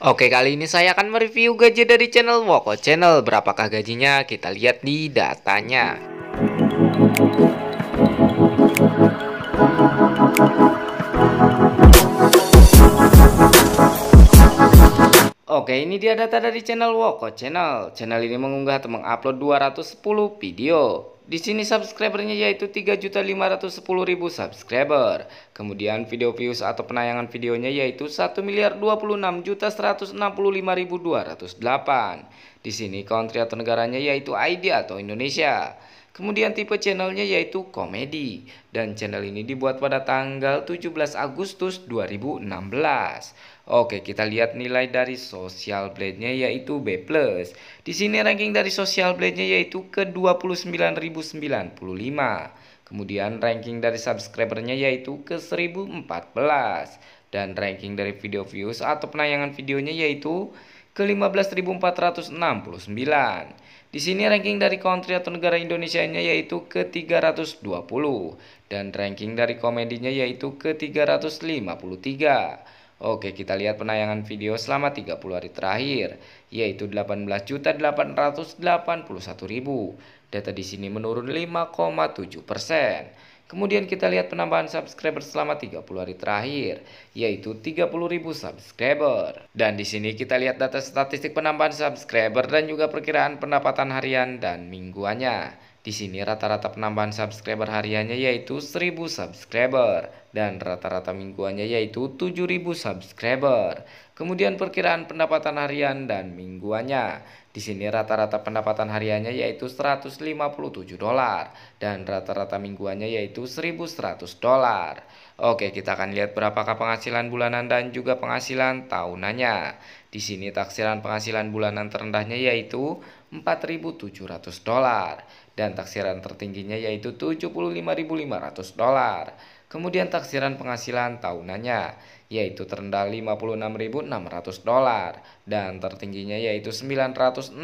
Oke kali ini saya akan mereview gaji dari channel Woko Channel Berapakah gajinya kita lihat di datanya Oke ini dia data dari channel Woko Channel Channel ini mengunggah atau mengupload 210 video di sini subscribernya yaitu 3.510.000 subscriber. Kemudian video views atau penayangan videonya yaitu miliar juta 1.026.165.208. Di sini country atau negaranya yaitu ID atau Indonesia. Kemudian tipe channelnya yaitu komedi dan channel ini dibuat pada tanggal 17 Agustus 2016. Oke, kita lihat nilai dari Social Blade-nya yaitu B+. Di sini ranking dari Social Blade-nya yaitu ke 29.095. Kemudian ranking dari subscribernya yaitu ke 1014 dan ranking dari video views atau penayangan videonya yaitu ke 15.469. Di sini ranking dari country atau negara Indonesia-nya yaitu ke 320 dan ranking dari komedinya yaitu ke 353. Oke, kita lihat penayangan video selama 30 hari terakhir yaitu 18.881.000. Data di sini menurun 5,7%. persen. Kemudian kita lihat penambahan subscriber selama 30 hari terakhir, yaitu 30.000 subscriber. Dan di sini kita lihat data statistik penambahan subscriber dan juga perkiraan pendapatan harian dan mingguannya. Di sini rata-rata penambahan subscriber hariannya yaitu 1000 subscriber dan rata-rata mingguannya yaitu 7000 subscriber. Kemudian perkiraan pendapatan harian dan mingguannya. Di sini rata-rata pendapatan hariannya yaitu 157 dolar dan rata-rata mingguannya yaitu 1100 dolar. Oke, kita akan lihat berapakah penghasilan bulanan dan juga penghasilan tahunannya. Di sini taksiran penghasilan bulanan terendahnya yaitu 4.700 dolar dan taksiran tertingginya yaitu 75.500 dolar. Kemudian taksiran penghasilan tahunannya yaitu terendah 56.600 dolar dan tertingginya yaitu 906.300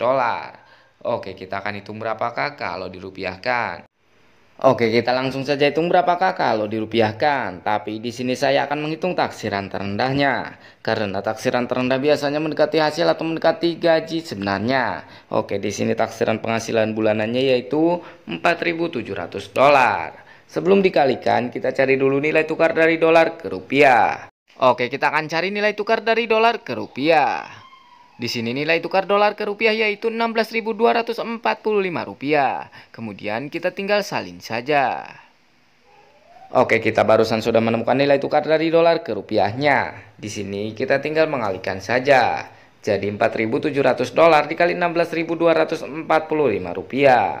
dolar. Oke, kita akan hitung berapakah kalau dirupiahkan. Oke, kita langsung saja hitung berapakah kalau dirupiahkan. Tapi di sini saya akan menghitung taksiran terendahnya. Karena taksiran terendah biasanya mendekati hasil atau mendekati gaji sebenarnya. Oke, di sini taksiran penghasilan bulanannya yaitu 4.700 dolar. Sebelum dikalikan, kita cari dulu nilai tukar dari dolar ke rupiah. Oke, kita akan cari nilai tukar dari dolar ke rupiah. Di sini nilai tukar dolar ke rupiah yaitu 16.245 rupiah. Kemudian kita tinggal salin saja. Oke, kita barusan sudah menemukan nilai tukar dari dolar ke rupiahnya. Di sini kita tinggal mengalihkan saja. Jadi 4.700 dolar dikali 16.245 rupiah.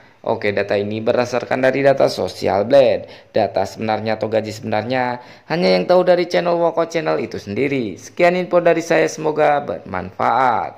Oke, data ini berdasarkan dari data Social Blade. Data sebenarnya atau gaji sebenarnya hanya yang tahu dari channel Woko Channel itu sendiri. Sekian info dari saya, semoga bermanfaat.